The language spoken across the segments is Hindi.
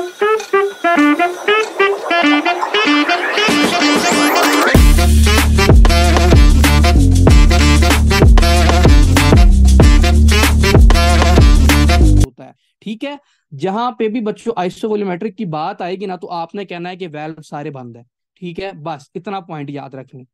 ठीक है जहां पे भी बच्चों आइसोवोल्यूमेट्रिक की बात आएगी ना तो आपने कहना है कि वेल्व सारे बंद है ठीक है बस इतना पॉइंट याद रखना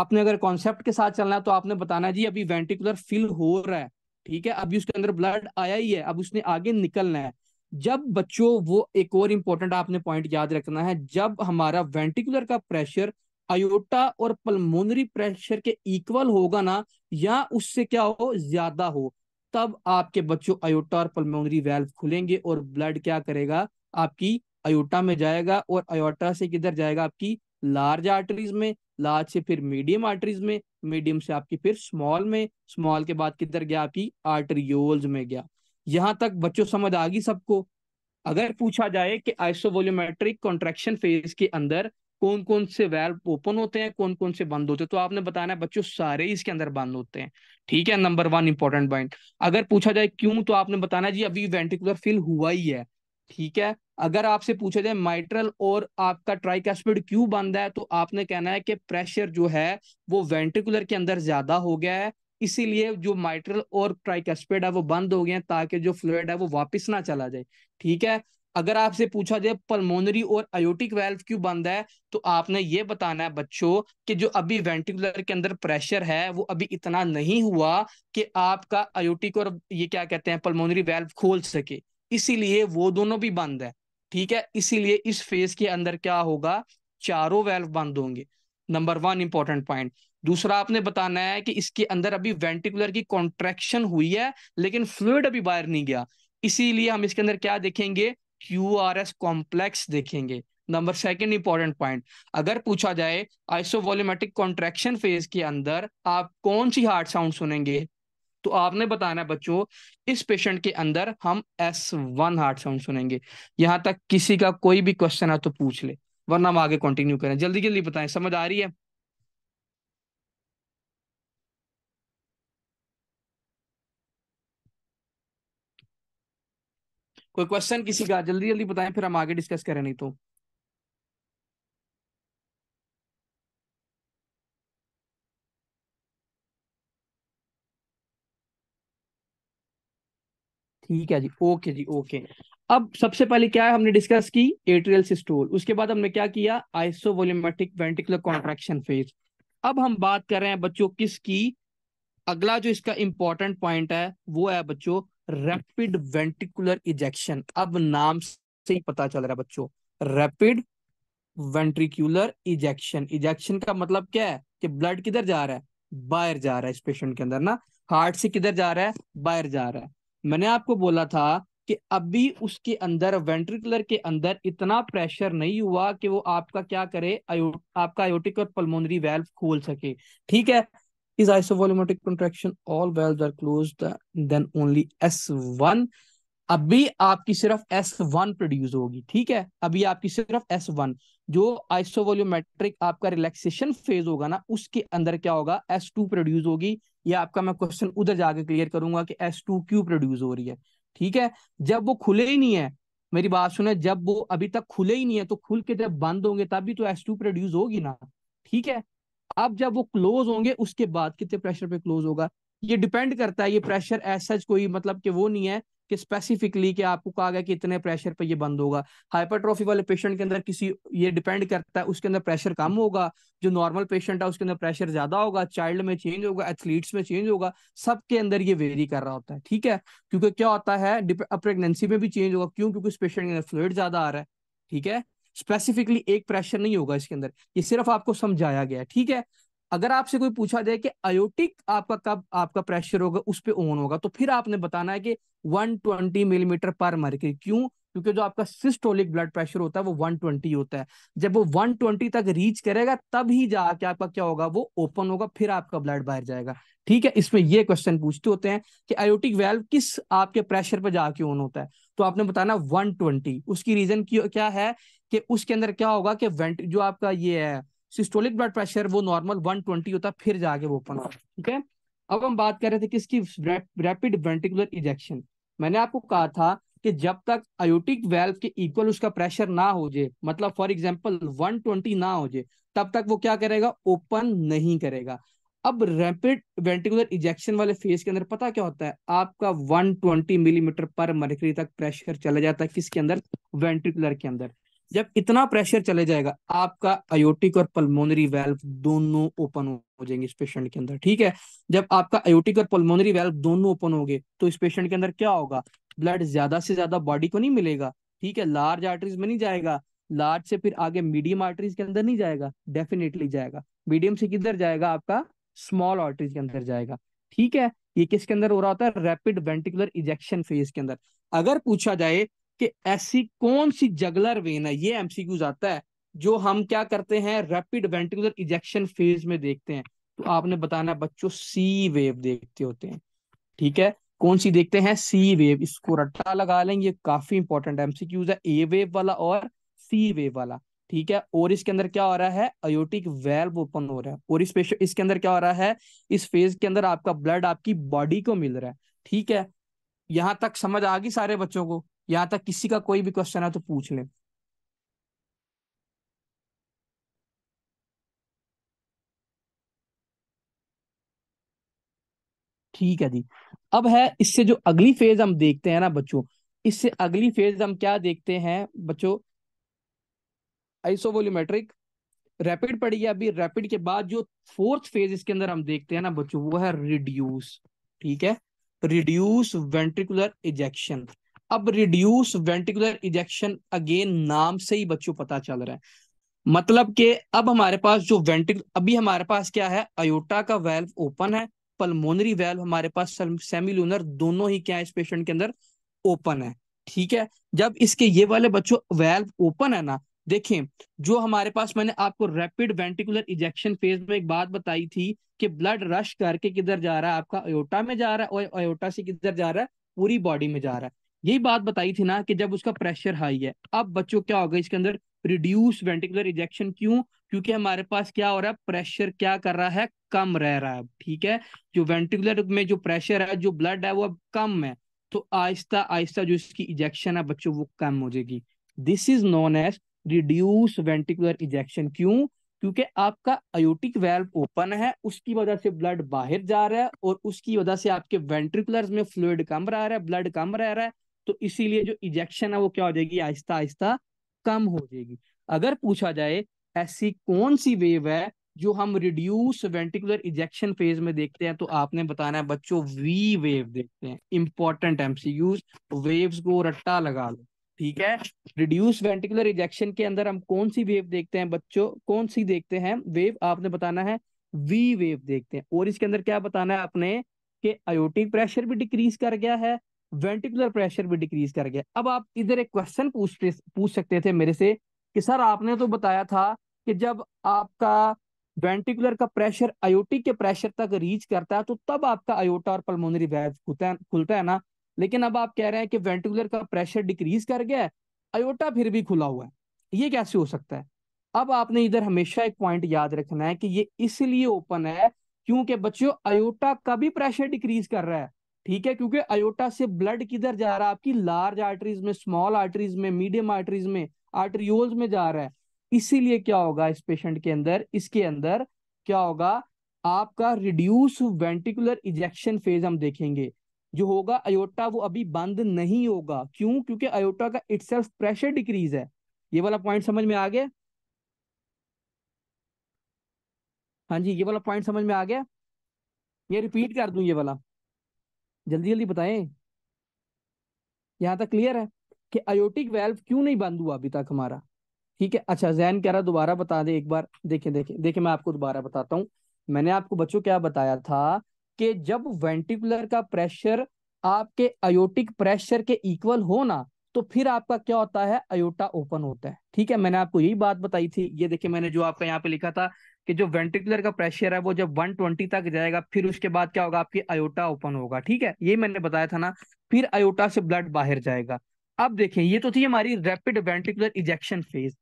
आपने अगर कॉन्सेप्ट के साथ चलना है तो आपने बताना जी अभी वेंटिकुलर फिल हो रहा है ठीक है अभी उसके अंदर ब्लड आया ही है अब उसने आगे निकलना है जब बच्चों वो एक और इंपॉर्टेंट आपने पॉइंट याद रखना है जब हमारा वेंटिकुलर का प्रेशर अयोटा और पल्मोनरी प्रेशर के इक्वल होगा ना या उससे क्या हो ज्यादा हो तब आपके बच्चों अयोटा और पल्मोनरी वेल्व खुलेंगे और ब्लड क्या करेगा आपकी अयोटा में जाएगा और अयोटा से किधर जाएगा आपकी लार्ज आर्टरीज में लार्ज से फिर मीडियम आर्टरीज में मीडियम से आपकी फिर स्मॉल में स्मॉल के बाद किधर गया आपकी आर्टरियोल्स में गया यहाँ तक बच्चों समझ आ गई सबको अगर पूछा जाए कि आइसोवोल्यूमेट्रिक कॉन्ट्रेक्शन फेज के अंदर कौन कौन से वेल्व ओपन होते हैं कौन कौन से बंद होते हैं तो आपने बताना है बच्चों सारे इसके अंदर बंद होते हैं ठीक है नंबर वन इंपॉर्टेंट पॉइंट अगर पूछा जाए क्यों तो आपने बताना जी अभी वेंटिकुलर फिल हुआ ही है ठीक है अगर आपसे पूछा जाए माइट्रल और आपका ट्राइकैस्पिड क्यों बंद है तो आपने कहना है कि प्रेशर जो है वो वेंटिकुलर के अंदर ज्यादा हो गया है इसीलिए जो माइट्रल और ट्राइकेस्पेड है वो बंद हो गए ताकि जो फ्लूड है वो वापस ना चला जाए ठीक है अगर आपसे पूछा जाए पल्मोनरी और आयोटिक वेल्व क्यों बंद है तो आपने ये बताना है बच्चों कि जो अभी वेंटिकुलर के अंदर प्रेशर है वो अभी इतना नहीं हुआ कि आपका आयोटिक और ये क्या कहते हैं पल्मोनरी वेल्व खोल सके इसीलिए वो दोनों भी बंद है ठीक है इसीलिए इस फेज के अंदर क्या होगा चारों वेल्व बंद होंगे नंबर वन इंपॉर्टेंट पॉइंट दूसरा आपने बताना है कि इसके अंदर अभी वेंटिकुलर की कॉन्ट्रेक्शन हुई है लेकिन फ्लूड अभी बाहर नहीं गया इसीलिए हम इसके अंदर क्या देखेंगे क्यू आर एस कॉम्प्लेक्स देखेंगे नंबर सेकंड इंपॉर्टेंट पॉइंट अगर पूछा जाए आइसोवॉल्यूमेटिक कॉन्ट्रेक्शन फेज के अंदर आप कौन सी हार्ट साउंड सुनेंगे तो आपने बताना है बच्चों इस पेशेंट के अंदर हम एस वन हार्ट साउंड सुनेंगे यहां तक किसी का कोई भी क्वेश्चन है तो पूछ ले वरना हम आगे कंटिन्यू करें जल्दी जल्दी बताएं समझ आ रही है कोई क्वेश्चन किसी का जल्दी जल्दी बताएं फिर हम आगे डिस्कस करें नहीं तो ठीक है जी ओके जी ओके अब सबसे पहले क्या है हमने डिस्कस की एट्रियल सिस्टोल उसके बाद हमने क्या किया आइसोवोल्यूमेटिक वेंटिकुलर कॉन्ट्रेक्शन फेज अब हम बात कर रहे हैं बच्चों किसकी अगला जो इसका इंपॉर्टेंट पॉइंट है वो है बच्चों रैपिड वेंट्रिकुलर इजेक्शन अब नाम से ही पता चल रहा है बच्चों रैपिड वेंट्रिकुलर इजेक्शन इजेक्शन का मतलब क्या है कि ब्लड किधर जा रहा है बाहर जा रहा है इस पेशेंट के अंदर ना हार्ट से किधर जा रहा है बाहर जा रहा है मैंने आपको बोला था कि अभी उसके अंदर वेंट्रिकुलर के अंदर इतना प्रेशर नहीं हुआ कि वो आपका क्या करे आयो, आपका आयोटिक और पल्मोनरी वेल्व खोल सके ठीक है is isovolumetric contraction. All valves are closed. Uh, then only S1. अभी आपकी सिर्फ S1 प्रोड्यूस होगी ठीक है अभी आपकी सिर्फ S1 जो आइसोवोल्यूमेट्रिक आपका रिलैक्सेशन फेज होगा ना उसके अंदर क्या होगा S2 प्रोड्यूस होगी या आपका मैं क्वेश्चन उधर जाके क्लियर करूंगा कि S2 क्यों प्रोड्यूस हो रही है ठीक है जब वो खुले ही नहीं है मेरी बात सुने जब वो अभी तक खुले ही नहीं है तो खुल के जब बंद होंगे तब भी तो एस टू प्रोड्यूस होगी ना ठीक है अब जब वो क्लोज होंगे उसके बाद कितने प्रेशर पे क्लोज होगा ये डिपेंड करता है ये प्रेशर ऐसा कोई मतलब कि वो नहीं है कि स्पेसिफिकली कि आपको कहा गया कि इतने प्रेशर पे ये बंद होगा हाइपरट्रॉफी वाले पेशेंट के अंदर किसी ये डिपेंड करता है उसके अंदर प्रेशर कम होगा जो नॉर्मल पेशेंट है उसके अंदर प्रेशर ज्यादा होगा चाइल्ड में चेंज होगा एथलीट्स में चेंज होगा सबके अंदर ये वेरी कर रहा होता है ठीक है क्योंकि क्या होता है प्रेगनेंसी में भी चेंज होगा क्यों क्योंकि उस पेशेंट के अंदर फ्लूड ज्यादा आ रहा है ठीक है स्पेसिफिकली एक प्रेशर नहीं होगा इसके अंदर ये सिर्फ आपको समझाया गया ठीक है अगर आपसे कोई पूछा जाए कि आयोटिक आपका कब आपका प्रेशर होगा उस पर ऑन होगा तो फिर आपने बताना है कि 120 मिलीमीटर पर मर्करी क्यों क्योंकि जो आपका सिस्टोलिक ब्लड प्रेशर होता है वो 120 होता है जब वो 120 तक रीच करेगा तब ही जाके आपका क्या होगा वो ओपन होगा फिर आपका ब्लड बाहर जाएगा ठीक है इसमें ये क्वेश्चन पूछते होते हैं कि आयोटिक वेल्व किस आपके प्रेशर पर जाके ऑन होता है तो आपने बताना 120 उसकी रीजन क्या है कि उसके अंदर क्या होगा कि वेंट जो आपका ये है सिस्टोलिक ब्लड प्रेशर वो नॉर्मल 120 होता है फिर जाके वो ओपन होता ठीक है अब हम बात कर रहे थे किसकी रैपिड वेंटिकुलर इजेक्शन मैंने आपको कहा था कि जब तक आयोटिक वेल्व के इक्वल उसका प्रेशर ना हो जाए मतलब फॉर एग्जाम्पल 120 ना हो जाए तब तक वो क्या करेगा ओपन नहीं करेगा अब रैपिड वेंटिकुलर इजेक्शन वाले फेज के अंदर पता क्या होता है आपका 120 मिलीमीटर पर मरकरी तक प्रेशर चला जाता है किसके अंदर वेंटिकुलर के अंदर जब इतना प्रेशर चले जाएगा आपका आयोटिक और पल्मोनरी वेल्व दोनों ओपन हो जाएंगे इस पेशेंट के अंदर ठीक है जब आपका आयोटिक और पल्मोनरी वेल्व दोनों ओपन हो गए तो इस पेशेंट के अंदर क्या होगा ब्लड ज्यादा से ज्यादा बॉडी को नहीं मिलेगा ठीक है लार्ज आर्टरीज में नहीं जाएगा लार्ज से फिर आगे मीडियम आर्टरीज के अंदर नहीं जाएगा डेफिनेटली जाएगा मीडियम से किधर जाएगा आपका स्मॉल आर्टरीज के अंदर जाएगा ठीक है ये किसके अंदर हो रहा होता है रैपिड वेंटिकुलर इजेक्शन फेज के अंदर अगर पूछा जाए कि ऐसी कौन सी जगलर वेन है ये एमसीक्यूज आता है जो हम क्या करते हैं रैपिड वेंटिकुलर इजेक्शन फेज में देखते हैं तो आपने बताना बच्चों सी वेव देखते होते हैं ठीक है कौन सी देखते हैं सी वेव इसको रट्टा लगा लें ये काफी इंपॉर्टेंट एमसीक्यूज है ए वेव वाला और सी वेव वाला ठीक है और इसके अंदर क्या हो रहा है अयोटिक वेल्व ओपन हो रहा है और इस इसके अंदर क्या हो रहा है इस फेज के अंदर आपका ब्लड आपकी बॉडी को मिल रहा है ठीक है यहां तक समझ आ गई सारे बच्चों को यहाँ तक किसी का कोई भी क्वेश्चन है तो पूछ लें ठीक है जी अब है इससे जो अगली फेज हम देखते हैं ना बच्चों इससे अगली फेज हम क्या देखते हैं बच्चों आइसोवोल्यूमेट्रिक रैपिड पड़ी है अभी रैपिड के बाद जो फोर्थ फेज इसके अंदर हम देखते हैं ना बच्चों वो है रिड्यूस ठीक है रिड्यूस वेंट्रिकुलर इजेक्शन अब रिड्यूस वेंटिकुलर इजेक्शन अगेन नाम से ही बच्चों पता चल रहा है मतलब कि अब हमारे पास जो वेंटिक अभी हमारे पास क्या है अयोटा का वेल्व ओपन है पल्मोनरी वेल्व हमारे पास सेमिलूनर दोनों ही क्या है इस पेशेंट के अंदर ओपन है ठीक है जब इसके ये वाले बच्चों वेल्व ओपन है ना देखें जो हमारे पास मैंने आपको रैपिड वेंटिकुलर इजेक्शन फेज में एक बात बताई थी कि ब्लड रश करके किधर जा रहा है आपका अयोटा में जा रहा है और अयोटा से किधर जा रहा है पूरी बॉडी में जा रहा है यही बात बताई थी ना कि जब उसका प्रेशर हाई है अब बच्चों क्या होगा इसके अंदर रिड्यूस वेंटिकुलर इजेक्शन क्यों क्योंकि हमारे पास क्या हो रहा है प्रेशर क्या कर रहा है कम रह रहा है ठीक है जो वेंटिकुलर में जो प्रेशर है जो ब्लड है वो अब कम है तो आहिस्ता आहिस्ता जो इसकी इजेक्शन है बच्चों वो कम हो जाएगी this is known as reduce ventricular ejection क्यों क्योंकि आपका अयोटिक वेल्व ओपन है उसकी वजह से ब्लड बाहर जा रहा है और उसकी वजह से आपके वेंट्रिकुलर में फ्लूड कम रह रहा है ब्लड कम रह रहा है तो इसीलिए जो इजेक्शन है वो क्या हो जाएगी आहिस्ता आहिस्ता कम हो जाएगी अगर पूछा जाए ऐसी कौन सी वेव है जो हम रिड्यूस वेंटिकुलर इजेक्शन फेज में देखते हैं तो आपने बताना है बच्चों वी वेव देखते हैं इंपॉर्टेंट एमसीयूज वेव्स को रट्टा लगा लो ठीक है रिड्यूस वेंटिकुलर इजेक्शन के अंदर हम कौन सी वेव देखते हैं बच्चों कौन सी देखते हैं वेव आपने बताना है वी वेव देखते हैं और इसके अंदर क्या बताना है आपने कि आयोटिक प्रेशर भी डिक्रीज कर गया है वेंटिकुलर प्रेशर भी डिक्रीज कर गया अब आप इधर एक क्वेश्चन पूछ पूछ सकते थे मेरे से कि सर आपने तो बताया था कि जब आपका वेंटिकुलर का प्रेशर आयोटिक के प्रेशर तक रीच करता है तो तब आपका आयोटा और पल्मोनरी वैव खुलता है खुलता है ना लेकिन अब आप कह रहे हैं कि वेंटिकुलर का प्रेशर डिक्रीज कर गया आयोटा फिर भी खुला हुआ है ये कैसे हो सकता है अब आपने इधर हमेशा एक पॉइंट याद रखना है कि ये इसलिए ओपन है क्योंकि बच्चों आयोटा का भी प्रेशर डिक्रीज कर रहा है ठीक है क्योंकि अयोटा से ब्लड किधर जा रहा है आपकी लार्ज आर्टरीज में स्मॉल आर्टरीज में मीडियम आर्टरीज में आर्टरियोल्स में जा रहा है इसीलिए क्या होगा इस पेशेंट के अंदर इसके अंदर क्या होगा आपका रिड्यूस वेंटिकुलर इजेक्शन फेज हम देखेंगे जो होगा अयोटा वो अभी बंद नहीं होगा क्यों क्योंकि अयोटा का इट प्रेशर डिक्रीज है ये वाला पॉइंट समझ में आ गया हाँ जी ये वाला पॉइंट समझ में आ गया ये रिपीट कर दू ये वाला जल्दी जल्दी बताएं यहाँ तक क्लियर है कि आयोटिक वेल्व क्यों नहीं बंद हुआ अभी तक हमारा ठीक है अच्छा जैन कह रहा दोबारा बता दे एक बार देखे देखे देखे मैं आपको दोबारा बताता हूँ मैंने आपको बच्चों क्या बताया था कि जब वेंटिकुलर का प्रेशर आपके आयोटिक प्रेशर के इक्वल हो ना तो फिर आपका क्या होता है अयोटा ओपन होता है ठीक है मैंने आपको यही बात बताई थी ये देखिए मैंने जो आपका यहाँ पे लिखा था कि जो वेंटिकुलर का प्रेशर है वो जब 120 तक जाएगा फिर उसके बाद क्या होगा आपकी अयोटा ओपन होगा ठीक है ये मैंने बताया था ना फिर अयोटा से ब्लड बाहर जाएगा अब देखें ये तो थी हमारी रैपिड वेंटिकुलर इजेक्शन फेज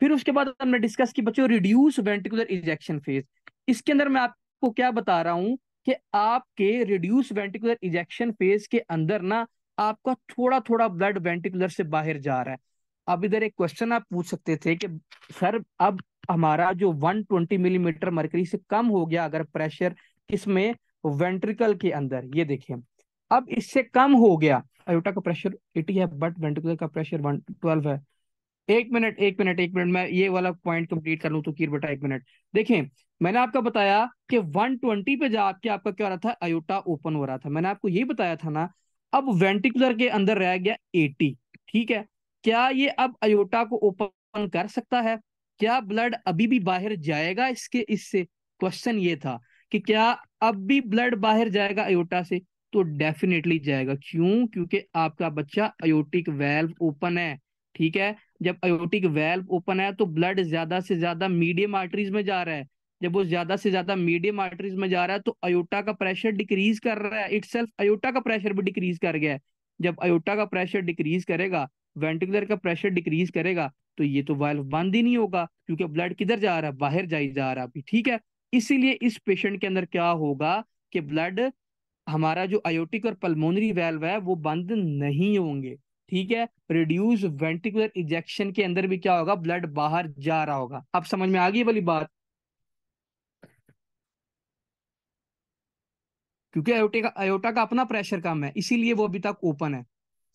फिर उसके बाद हमने डिस्कस की बच्चों रिड्यूस वेंटिकुलर इजेक्शन फेज इसके अंदर मैं आपको क्या बता रहा हूँ कि आपके रिड्यूस वेंटिकुलर इजेक्शन फेज के अंदर ना आपका थोड़ा थोड़ा ब्लड वेंटिकुलर से बाहर जा रहा है अब इधर एक क्वेश्चन आप पूछ सकते थे कि सर अब हमारा जो 120 मिलीमीटर mm मरकरी से कम हो गया अगर प्रेशर किसमें वेंट्रिकल के अंदर ये देखिए अब इससे कम हो गया अयोटा का प्रेशर 80 है बट वेंट्रिकल का प्रेशर 112 है एक मिनट एक मिनट एक मिनट मैं ये वाला पॉइंट कंप्लीट कर लू तो कीर बेटा एक मिनट देखें मैंने आपका बताया कि 120 पे जाके आपका क्या हो रहा था अयोटा ओपन हो रहा था मैंने आपको ये बताया था ना अब वेंटिकुलर के अंदर रह गया एटी ठीक है क्या ये अब अयोटा को ओपन कर सकता है क्या ब्लड अभी भी बाहर जाएगा इसके इससे क्वेश्चन ये था कि क्या अब भी ब्लड बाहर जाएगा अयोटा से तो डेफिनेटली जाएगा क्यों क्योंकि आपका बच्चा अयोटिक वेल्व ओपन है ठीक है जब अयोटिक वेल्व ओपन है तो ब्लड ज्यादा से ज्यादा मीडियम आर्टरीज में जा रहा है जब वो ज्यादा से ज्यादा मीडियम आर्टरीज में जा रहा है तो अयोटा का प्रेशर डिक्रीज कर रहा है इट अयोटा का प्रेशर भी डिक्रीज कर गया है जब अयोटा का प्रेशर डिक्रीज करेगा वेंटिकुलर का प्रेशर डिक्रीज करेगा तो ये तो वाल्व बंद ही नहीं होगा क्योंकि ब्लड किधर जा रहा है बाहर जाई जा रहा है अभी ठीक है इसीलिए इस पेशेंट के अंदर क्या होगा कि ब्लड हमारा जो आयोटिक और पल्मोनरी वेल्व है वो बंद नहीं होंगे ठीक है रिड्यूस वेंटिकुलर इजेक्शन के अंदर भी क्या होगा ब्लड बाहर जा रहा होगा अब समझ में आ गई वाली बात क्योंकि अयोटे का अयोटा का अपना प्रेशर कम है इसीलिए वो अभी तक ओपन है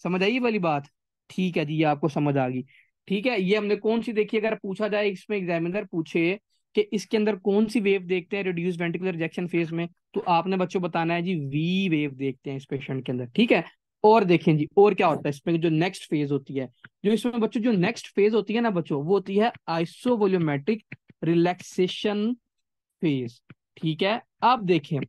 समझ आई वाली बात ठीक है जी ये आपको समझ आ गई ठीक है ये हमने कौन सी देखी अगर पूछा जाए इसमें एग्जामिनर पूछे कि इसके अंदर कौन सी वेव देखते हैं रिड्यूस वेंटिकुलर रिजेक्शन फेज में तो आपने बच्चों बताना है जी वी वेव देखते हैं इस पेशेंट के अंदर ठीक है और देखें जी और क्या होता है इसमें जो नेक्स्ट फेज होती है जो इसमें बच्चों जो नेक्स्ट फेज होती है ना बच्चों वो होती है आइसोवोल्यूमेट्रिक रिलैक्सेशन फेज ठीक है अब देखें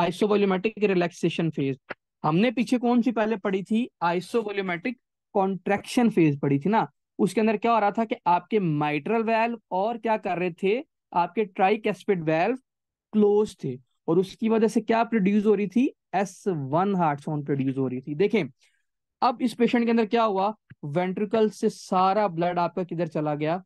आइसोवोल्यूमेट्रिक रिलैक्सेशन फेज हमने पीछे कौन सी पहले पढ़ी थी आइसोवोल्यूमेट्रिक कॉन्ट्रेक्शन फेज पढ़ी थी ना उसके अंदर क्या हो रहा था कि आपके माइट्रल वेल्व और क्या कर रहे थे आपके ट्राइकेस्पिड वेल्व क्लोज थे और उसकी वजह से क्या प्रोड्यूस हो रही थी S one heart sound produce हो रही थी देखें अब इस पेशेंट के अंदर क्या हुआ वेंट्रिकल से सारा ब्लड आपका किधर चला गया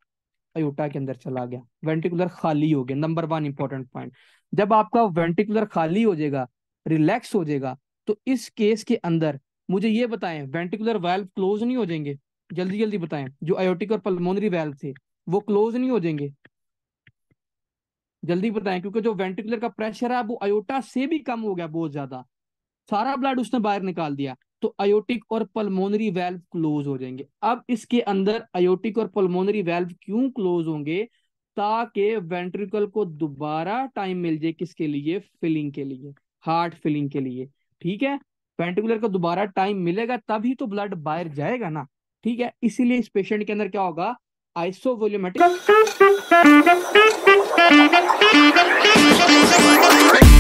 अयोटा के अंदर चला गया वेंट्रिकुलर खाली हो गया नंबर वन इंपॉर्टेंट पॉइंट जब आपका वेंटिकुलर खाली हो जाएगा रिलैक्स हो जाएगा तो इस केस के अंदर मुझे ये बताएं वेंटिकुलर वेल्व क्लोज नहीं हो जाएंगे जल्दी जल्दी बताएं जो आयोटिक और पल्मोनरी वेल्व थे वो क्लोज नहीं हो जाएंगे जल्दी बताएं क्योंकि जो वेंटिकुलर का प्रेशर है वो अयोटा से भी कम हो गया बहुत ज्यादा सारा ब्लड उसने बाहर निकाल दिया तो अयोटिक और पल्मोनरी वेल्व क्लोज हो जाएंगे अब इसके अंदर अयोटिक और पल्मोनरी वेल्व क्यों क्लोज होंगे ताकि वेंट्रिकल को दोबारा टाइम मिल जाए किसके लिए फिलिंग के लिए हार्ट फिलिंग के लिए ठीक है वेंट्रिकुलर को दोबारा टाइम मिलेगा तभी तो ब्लड बाहर जाएगा ना ठीक है इसीलिए इस पेशेंट के अंदर क्या होगा आइसोवोल्यूमेट्रिक